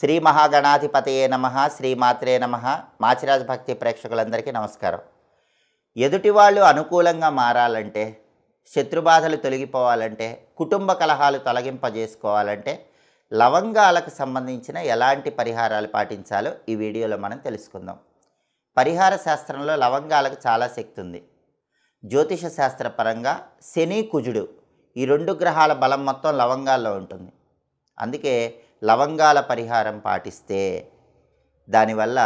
శ్రీ మహాగణాధిపతయే నమ శ్రీమాత్రే నమ మాచిరాజ్ భక్తి ప్రేక్షకులందరికీ నమస్కారం ఎదుటి వాళ్ళు అనుకూలంగా మారాలంటే శత్రుబాధలు తొలగిపోవాలంటే కుటుంబ కలహాలు తొలగింపజేసుకోవాలంటే లవంగాలకు సంబంధించిన ఎలాంటి పరిహారాలు పాటించాలో ఈ వీడియోలో మనం తెలుసుకుందాం పరిహార శాస్త్రంలో లవంగాలకు చాలా శక్తి ఉంది జ్యోతిష శాస్త్ర పరంగా శని కుజుడు ఈ రెండు గ్రహాల బలం మొత్తం లవంగాల్లో ఉంటుంది అందుకే లవంగాల పరిహారం పాటిస్తే దానివల్ల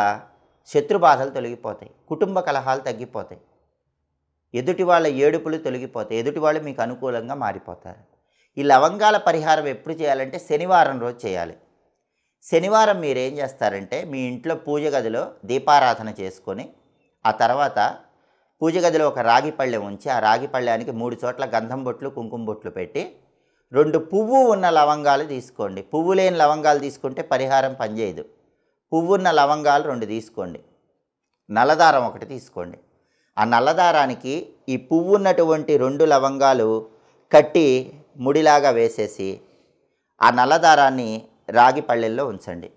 శత్రు బాధలు తొలగిపోతాయి కుటుంబ కలహాలు తగ్గిపోతాయి ఎదుటి వాళ్ళ ఏడుపులు తొలగిపోతాయి ఎదుటి వాళ్ళు మీకు అనుకూలంగా మారిపోతారు ఈ లవంగాల పరిహారం ఎప్పుడు చేయాలంటే శనివారం రోజు చేయాలి శనివారం మీరు ఏం చేస్తారంటే మీ ఇంట్లో పూజ గదిలో దీపారాధన చేసుకొని ఆ తర్వాత పూజ గదిలో ఒక రాగి పళ్ళెం ఉంచి ఆ రాగి పళ్ళ్యానికి మూడు చోట్ల గంధం బొట్లు కుంకుమ బొట్లు పెట్టి రెండు పువ్వు ఉన్న లవంగాలు తీసుకోండి పువ్వు లేని లవంగాలు తీసుకుంటే పరిహారం పనిచేయదు పువ్వు ఉన్న లవంగాలు రెండు తీసుకోండి నల్లదారం ఒకటి తీసుకోండి ఆ నల్లదారానికి ఈ పువ్వు ఉన్నటువంటి రెండు లవంగాలు కట్టి ముడిలాగా వేసేసి ఆ నల్లదారాన్ని రాగి పళ్ళెల్లో ఉంచండి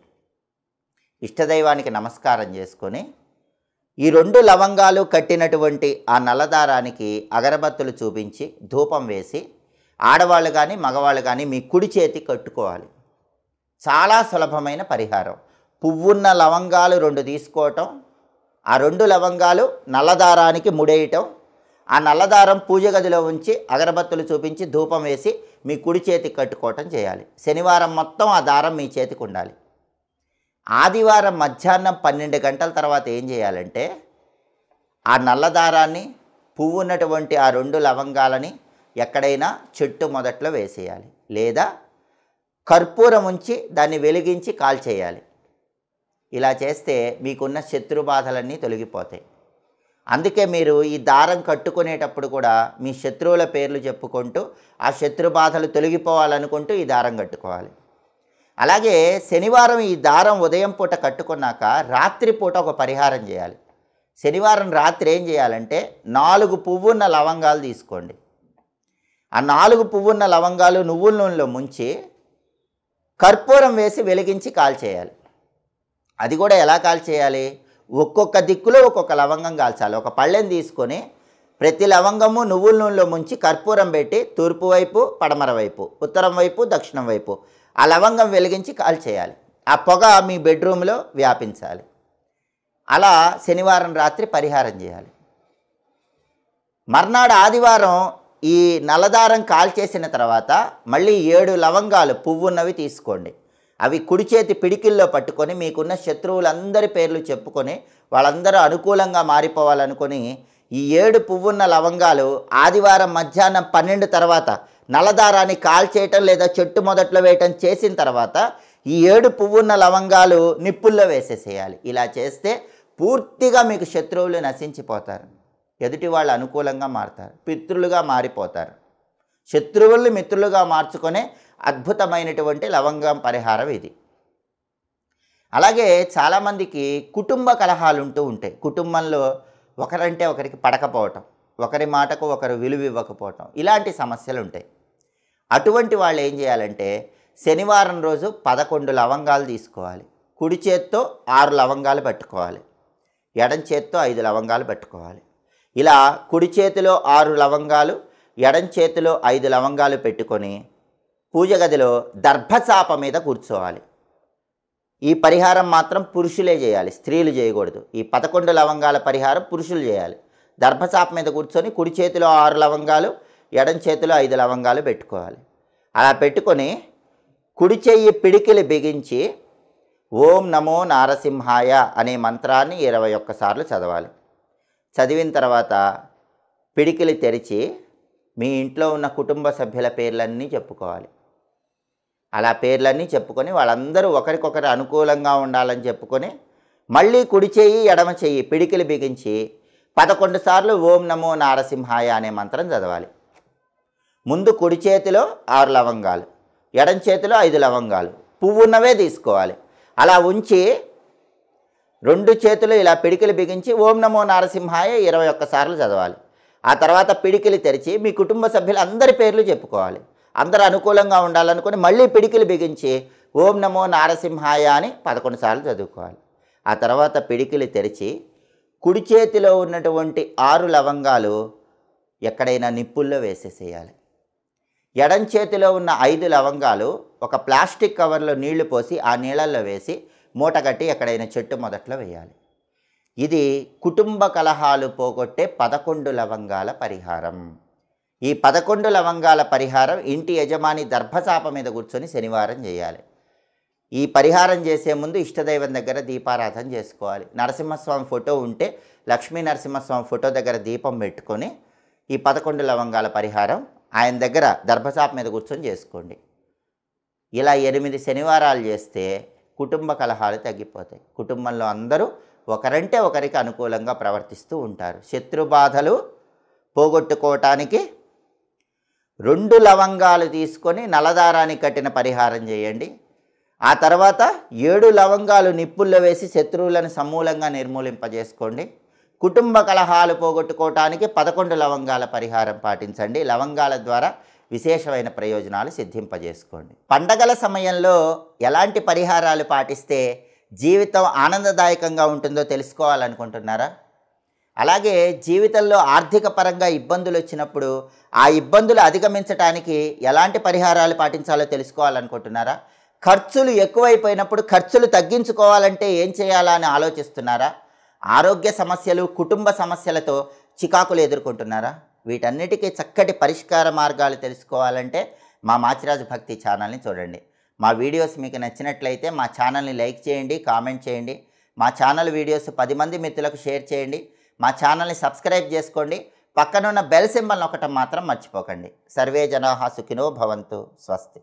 ఇష్టదైవానికి నమస్కారం చేసుకొని ఈ రెండు లవంగాలు కట్టినటువంటి ఆ నల్లదారానికి అగరబత్తులు చూపించి ధూపం వేసి ఆడవాళ్ళు కానీ మగవాళ్ళు కానీ మీ కుడి చేతి కట్టుకోవాలి చాలా సులభమైన పరిహారం పువ్వున్న లవంగాలు రెండు తీసుకోవటం ఆ రెండు లవంగాలు నల్లదారానికి ముడేయటం ఆ నల్లదారం పూజ గదిలో ఉంచి అగరబత్తులు చూపించి ధూపం వేసి మీ కుడి చేతికి కట్టుకోవటం చేయాలి శనివారం మొత్తం ఆ దారం మీ చేతికి ఉండాలి ఆదివారం మధ్యాహ్నం పన్నెండు గంటల తర్వాత ఏం చేయాలంటే ఆ నల్లదారాన్ని పువ్వు ఉన్నటువంటి ఆ రెండు లవంగాలని ఎక్కడైనా చెట్టు మొదట్లో వేసేయాలి లేదా కర్పూరం ఉంచి దాన్ని వెలిగించి కాల్చేయాలి ఇలా చేస్తే మీకున్న శత్రు బాధలన్నీ తొలగిపోతాయి అందుకే మీరు ఈ దారం కట్టుకునేటప్పుడు కూడా మీ శత్రువుల పేర్లు చెప్పుకుంటూ ఆ శత్రు బాధలు తొలగిపోవాలనుకుంటూ ఈ దారం కట్టుకోవాలి అలాగే శనివారం ఈ దారం ఉదయం పూట కట్టుకున్నాక రాత్రిపూట ఒక పరిహారం చేయాలి శనివారం రాత్రి ఏం చేయాలంటే నాలుగు పువ్వున్న లవంగాలు తీసుకోండి ఆ నాలుగు పువ్వున్న లవంగాలు నువ్వుల నూనెలో ముంచి కర్పూరం వేసి వెలిగించి కాల్చేయాలి అది కూడా ఎలా కాల్చేయాలి ఒక్కొక్క దిక్కులో ఒక్కొక్క లవంగం కాల్చాలి ఒక పళ్ళెం తీసుకొని ప్రతి లవంగము నువ్వుల నూనెలో ముంచి కర్పూరం పెట్టి తూర్పు వైపు పడమర వైపు ఉత్తరం వైపు దక్షిణం వైపు ఆ లవంగం వెలిగించి కాల్చేయాలి ఆ పొగ మీ బెడ్రూమ్లో వ్యాపించాలి అలా శనివారం రాత్రి పరిహారం చేయాలి మర్నాడు ఆదివారం ఈ నలదారం కాల్చేసిన తర్వాత మళ్ళీ ఏడు లవంగాలు పువ్వున్నవి తీసుకోండి అవి కుడి చేతి పిడికిల్లో పట్టుకొని మీకున్న శత్రువులందరి పేర్లు చెప్పుకొని వాళ్ళందరూ అనుకూలంగా మారిపోవాలనుకొని ఈ ఏడు పువ్వున్న లవంగాలు ఆదివారం మధ్యాహ్నం పన్నెండు తర్వాత నలదారాన్ని కాల్చేయటం లేదా చెట్టు మొదట్లో వేయటం చేసిన తర్వాత ఈ ఏడు పువ్వున్న లవంగాలు నిప్పుల్లో వేసేసేయాలి ఇలా చేస్తే పూర్తిగా మీకు శత్రువులు నశించిపోతారు ఎదుటి వాళ్ళు అనుకూలంగా మారుతారు పితృలుగా మారిపోతారు శత్రువుల్ని మిత్రులుగా మార్చుకునే అద్భుతమైనటువంటి లవంగం పరిహారం ఇది అలాగే చాలామందికి కుటుంబ కలహాలు ఉంటూ ఉంటాయి కుటుంబంలో ఒకరంటే ఒకరికి పడకపోవటం ఒకరి మాటకు ఒకరు విలువ ఇవ్వకపోవటం ఇలాంటి సమస్యలు ఉంటాయి అటువంటి వాళ్ళు ఏం చేయాలంటే శనివారం రోజు పదకొండు లవంగాలు తీసుకోవాలి కుడి చేత్తో ఆరు లవంగాలు పెట్టుకోవాలి ఎడం చేత్తో ఐదు లవంగాలు పెట్టుకోవాలి ఇలా కుడి చేతిలో ఆరు లవంగాలు ఎడం చేతిలో ఐదు లవంగాలు పెట్టుకొని పూజ గదిలో దర్భచాప మీద కూర్చోవాలి ఈ పరిహారం మాత్రం పురుషులే చేయాలి స్త్రీలు చేయకూడదు ఈ పదకొండు లవంగాల పరిహారం పురుషులు చేయాలి దర్భచాప మీద కూర్చొని కుడి చేతిలో ఆరు లవంగాలు ఎడం చేతిలో ఐదు లవంగాలు పెట్టుకోవాలి అలా పెట్టుకొని కుడి చెయ్యి పిడికిలి బిగించి ఓం నమో నారసింహాయ అనే మంత్రాన్ని ఇరవై ఒక్కసార్లు చదవాలి చదివిన తర్వాత పిడికిలి తెరిచి మీ ఇంట్లో ఉన్న కుటుంబ సభ్యుల పేర్లన్నీ చెప్పుకోవాలి అలా పేర్లన్నీ చెప్పుకొని వాళ్ళందరూ ఒకరికొకరు అనుకూలంగా ఉండాలని చెప్పుకొని మళ్ళీ కుడి చేయి ఎడమ చేయి పిడికిలు బిగించి పదకొండు సార్లు ఓం నమో నారసింహాయ అనే మంత్రం చదవాలి ముందు కుడి చేతిలో ఆరు లవంగాలు ఎడం చేతిలో ఐదు లవంగాలు పువ్వు ఉన్నవే తీసుకోవాలి అలా ఉంచి రెండు చేతులు ఇలా పిడికిలు బిగించి ఓం నమో నారసింహాయ ఇరవై ఒక్కసార్లు చదవాలి ఆ తర్వాత పిడికిలు తెరిచి మీ కుటుంబ సభ్యులు అందరి పేర్లు చెప్పుకోవాలి అందరు అనుకూలంగా ఉండాలనుకుని మళ్ళీ పిడికిలు బిగించి ఓం నమో నారసింహాయ అని పదకొండు సార్లు చదువుకోవాలి ఆ తర్వాత పిడికిలు తెరిచి కుడి చేతిలో ఉన్నటువంటి ఆరు లవంగాలు ఎక్కడైనా నిప్పుల్లో వేసేసేయాలి ఎడం చేతిలో ఉన్న ఐదు లవంగాలు ఒక ప్లాస్టిక్ కవర్లో నీళ్లు పోసి ఆ నీళ్ళల్లో వేసి మూట కట్టి ఎక్కడైనా చెట్టు మొదట్లో వేయాలి ఇది కుటుంబ కలహాలు పోగొట్టే పదకొండు లవంగాల పరిహారం ఈ పదకొండు లవంగాల పరిహారం ఇంటి యజమాని దర్భశాప మీద కూర్చొని శనివారం చేయాలి ఈ పరిహారం చేసే ముందు ఇష్టదైవం దగ్గర దీపారాధన చేసుకోవాలి నరసింహస్వామి ఫోటో ఉంటే లక్ష్మీ నరసింహస్వామి ఫోటో దగ్గర దీపం పెట్టుకొని ఈ పదకొండు లవంగాల పరిహారం ఆయన దగ్గర దర్భశాప మీద కూర్చొని చేసుకోండి ఇలా ఎనిమిది శనివారాలు చేస్తే కుటుంబ కలహాలు తగ్గిపోతాయి కుటుంబంలో అందరూ ఒకరంటే ఒకరికి అనుకూలంగా ప్రవర్తిస్తూ ఉంటారు శత్రు బాధలు పోగొట్టుకోవటానికి రెండు లవంగాలు తీసుకొని నలదారానికి కట్టిన పరిహారం చేయండి ఆ తర్వాత ఏడు లవంగాలు నిప్పుల్లో వేసి శత్రువులను సమూలంగా నిర్మూలింపజేసుకోండి కుటుంబ కలహాలు పోగొట్టుకోవటానికి పదకొండు లవంగాల పరిహారం పాటించండి లవంగాల ద్వారా విశేషమైన ప్రయోజనాలు సిద్ధింపజేసుకోండి పండగల సమయంలో ఎలాంటి పరిహారాలు పాటిస్తే జీవితం ఆనందదాయకంగా ఉంటుందో తెలుసుకోవాలనుకుంటున్నారా అలాగే జీవితంలో ఆర్థిక పరంగా ఇబ్బందులు వచ్చినప్పుడు ఆ ఇబ్బందులు అధిగమించడానికి ఎలాంటి పరిహారాలు పాటించాలో తెలుసుకోవాలనుకుంటున్నారా ఖర్చులు ఎక్కువైపోయినప్పుడు ఖర్చులు తగ్గించుకోవాలంటే ఏం చేయాలా అని ఆలోచిస్తున్నారా ఆరోగ్య సమస్యలు కుటుంబ సమస్యలతో చికాకులు ఎదుర్కొంటున్నారా వీటన్నిటికీ చక్కటి పరిష్కార మార్గాలు తెలుసుకోవాలంటే మా మాచిరాజు భక్తి ఛానల్ని చూడండి మా వీడియోస్ మీకు నచ్చినట్లయితే మా ఛానల్ని లైక్ చేయండి కామెంట్ చేయండి మా ఛానల్ వీడియోస్ పది మంది మిత్రులకు షేర్ చేయండి మా ఛానల్ని సబ్స్క్రైబ్ చేసుకోండి పక్కనున్న బెల్ సింబల్ ఒకటం మాత్రం మర్చిపోకండి సర్వే జనాహా సుఖినో భవంతు స్వస్తి